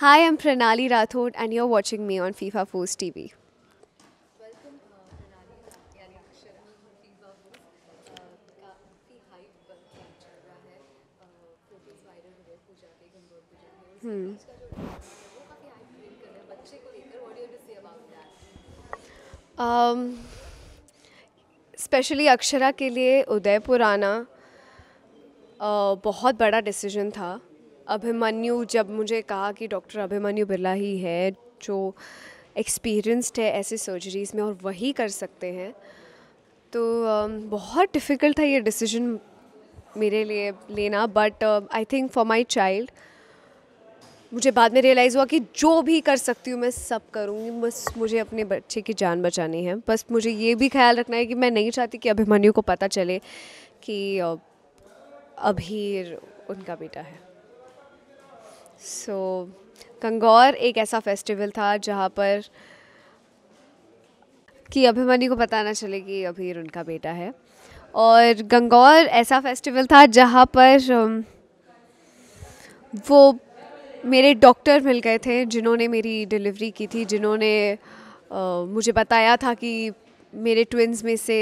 Hi, I'm Pranali Rathod and you're watching me on FIFA Force TV. Hmm. Um, specially Akshara के लिए उदयपुर आना बहुत बड़ा decision था अभिमन्यु जब मुझे कहा कि डॉक्टर अभिमन्यु बिरला ही है जो एक्सपीरियंस्ड है ऐसे सर्जरीज़ में और वही कर सकते हैं तो बहुत डिफ़िकल्ट था ये डिसीजन मेरे लिए लेना but I think for my child मुझे बाद में रियलाइज़ हुआ कि जो भी कर सकती हूँ मैं सब करूँगी बस मुझे अपने बच्चे की जान बचानी है बस मुझे ये भी ख्याल रखना है कि मैं नहीं चाहती कि अभिमन्यु को पता चले कि अभी उनका बेटा है सो so, गंगौर एक ऐसा फेस्टिवल था जहाँ पर कि अभिमन्यु को पता ना चले कि अभीर उनका बेटा है और गंगौर ऐसा फेस्टिवल था जहाँ पर um, वो मेरे डॉक्टर मिल गए थे जिन्होंने मेरी डिलीवरी की थी जिन्होंने मुझे बताया था कि मेरे ट्विन्स में से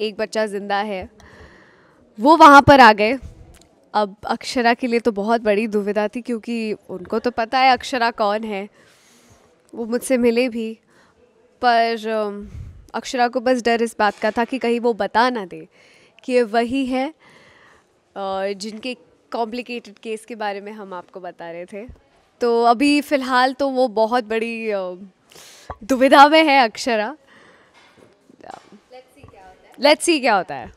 एक बच्चा ज़िंदा है वो वहाँ पर आ गए अब अक्षरा के लिए तो बहुत बड़ी दुविधा थी क्योंकि उनको तो पता है अक्षरा कौन है वो मुझसे मिले भी पर अक्षरा को बस डर इस बात का था कि कहीं वो बता ना दे कि ये वही है जिनके कॉम्प्लिकेटेड केस के बारे में हम आपको बता रहे थे तो अभी फ़िलहाल तो वो बहुत बड़ी दुविधा में है अक्षरा लेट्स सी क्या होता है